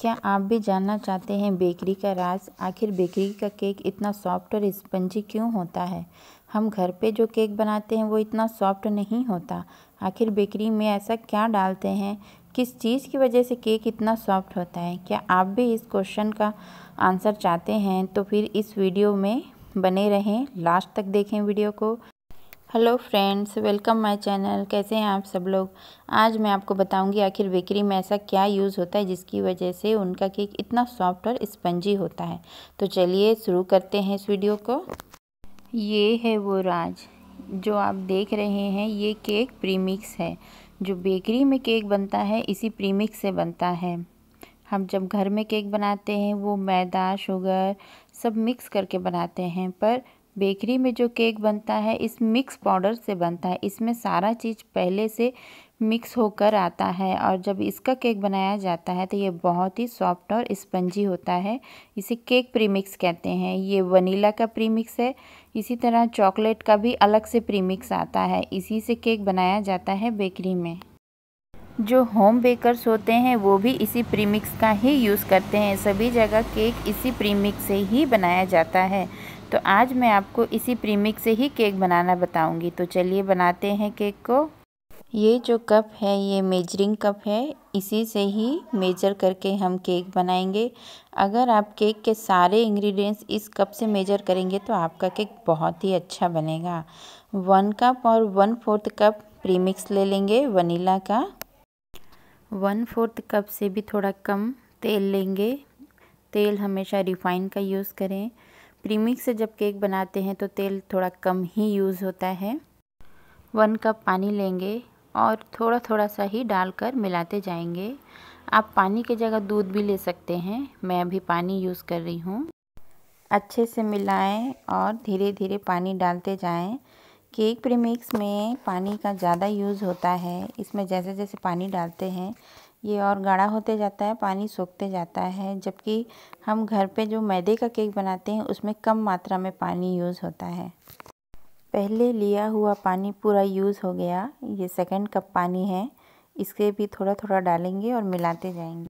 क्या आप भी जानना चाहते हैं बेकरी का राज आखिर बेकरी का केक इतना सॉफ्ट और स्पंजी क्यों होता है हम घर पे जो केक बनाते हैं वो इतना सॉफ्ट नहीं होता आखिर बेकरी में ऐसा क्या डालते हैं किस चीज़ की वजह से केक इतना सॉफ्ट होता है क्या आप भी इस क्वेश्चन का आंसर चाहते हैं तो फिर इस वीडियो में बने रहें लास्ट तक देखें वीडियो को hello friends welcome my channel कैसे हैं आप सब लोग आज मैं आपको बताऊंगी आखिर बेकरी में ऐसा क्या यूज़ होता है जिसकी वजह से उनका केक इतना सॉफ्ट और स्पंजी होता है तो चलिए शुरू करते हैं इस वीडियो को ये है वो राज जो आप देख रहे हैं ये केक प्रीमिक्स है जो बेकरी में केक बनता है इसी प्रीमिक्स से बनता है हम जब घर में केक बनाते हैं वो मैदा शुगर सब मिक्स करके बनाते हैं पर बेकरी में जो केक बनता है इस मिक्स पाउडर से बनता है इसमें सारा चीज़ पहले से मिक्स होकर आता है और जब इसका केक बनाया जाता है तो ये बहुत ही सॉफ्ट और स्पंजी होता है इसे केक प्रीमिक्स कहते हैं ये वनीला का प्रीमिक्स है इसी तरह चॉकलेट का भी अलग से प्रीमिक्स आता है इसी से केक बनाया जाता है बेकरी में जो होम बेकर्स होते हैं वो भी इसी प्रीमिक्स का ही यूज़ करते हैं सभी जगह केक इसी प्रीमिक्स से ही बनाया जाता है तो आज मैं आपको इसी प्रीमिक्स से ही केक बनाना बताऊंगी तो चलिए बनाते हैं केक को ये जो कप है ये मेजरिंग कप है इसी से ही मेजर करके हम केक बनाएंगे अगर आप केक के सारे इंग्रेडिएंट्स इस कप से मेजर करेंगे तो आपका केक बहुत ही अच्छा बनेगा वन कप और वन फोर्थ कप प्रीमिक्स ले लेंगे वनीला का वन फोर्थ कप से भी थोड़ा कम तेल लेंगे तेल हमेशा रिफाइन का यूज़ करें प्रीमिक्स से जब केक बनाते हैं तो तेल थोड़ा कम ही यूज़ होता है वन कप पानी लेंगे और थोड़ा थोड़ा सा ही डालकर मिलाते जाएंगे आप पानी की जगह दूध भी ले सकते हैं मैं अभी पानी यूज़ कर रही हूँ अच्छे से मिलाएं और धीरे धीरे पानी डालते जाएं केक प्रीमिक्स में पानी का ज़्यादा यूज़ होता है इसमें जैसे जैसे पानी डालते हैं ये और गाढ़ा होते जाता है पानी सोखते जाता है जबकि हम घर पे जो मैदे का केक बनाते हैं उसमें कम मात्रा में पानी यूज़ होता है पहले लिया हुआ पानी पूरा यूज़ हो गया ये सेकंड कप पानी है इसके भी थोड़ा थोड़ा डालेंगे और मिलाते जाएंगे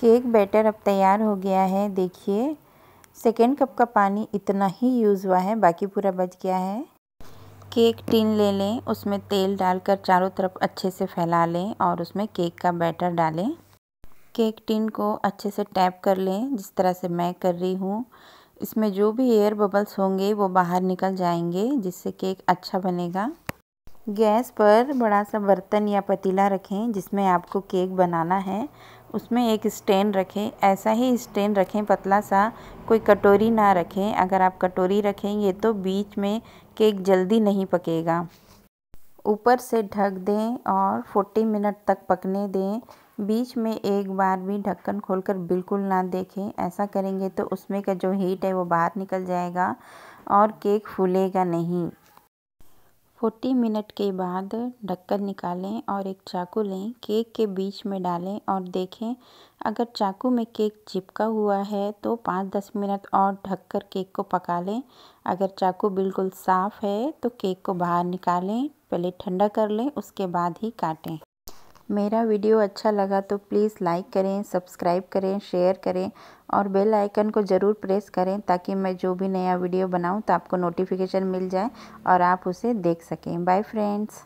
केक बैटर अब तैयार हो गया है देखिए सेकेंड कप का पानी इतना ही यूज़ हुआ है बाकी पूरा बच गया है केक टिन ले लें उसमें तेल डालकर चारों तरफ अच्छे से फैला लें और उसमें केक का बैटर डालें केक टिन को अच्छे से टैप कर लें जिस तरह से मैं कर रही हूँ इसमें जो भी एयर बबल्स होंगे वो बाहर निकल जाएंगे जिससे केक अच्छा बनेगा गैस पर बड़ा सा बर्तन या पतीला रखें जिसमें आपको केक बनाना है उसमें एक स्टैंड रखें ऐसा ही स्टैंड रखें पतला सा कोई कटोरी ना रखें अगर आप कटोरी रखेंगे तो बीच में केक जल्दी नहीं पकेगा ऊपर से ढक दें और 40 मिनट तक पकने दें बीच में एक बार भी ढक्कन खोलकर बिल्कुल ना देखें ऐसा करेंगे तो उसमें का जो हीट है वो बाहर निकल जाएगा और केक फूलेगा नहीं फोर्टी मिनट के बाद ढक्कन निकालें और एक चाकू लें केक के बीच में डालें और देखें अगर चाकू में केक चिपका हुआ है तो पाँच दस मिनट और ढक कर केक को पका लें अगर चाकू बिल्कुल साफ़ है तो केक को बाहर निकालें पहले ठंडा कर लें उसके बाद ही काटें मेरा वीडियो अच्छा लगा तो प्लीज़ लाइक करें सब्सक्राइब करें शेयर करें और बेल आइकन को ज़रूर प्रेस करें ताकि मैं जो भी नया वीडियो बनाऊं तो आपको नोटिफिकेशन मिल जाए और आप उसे देख सकें बाय फ्रेंड्स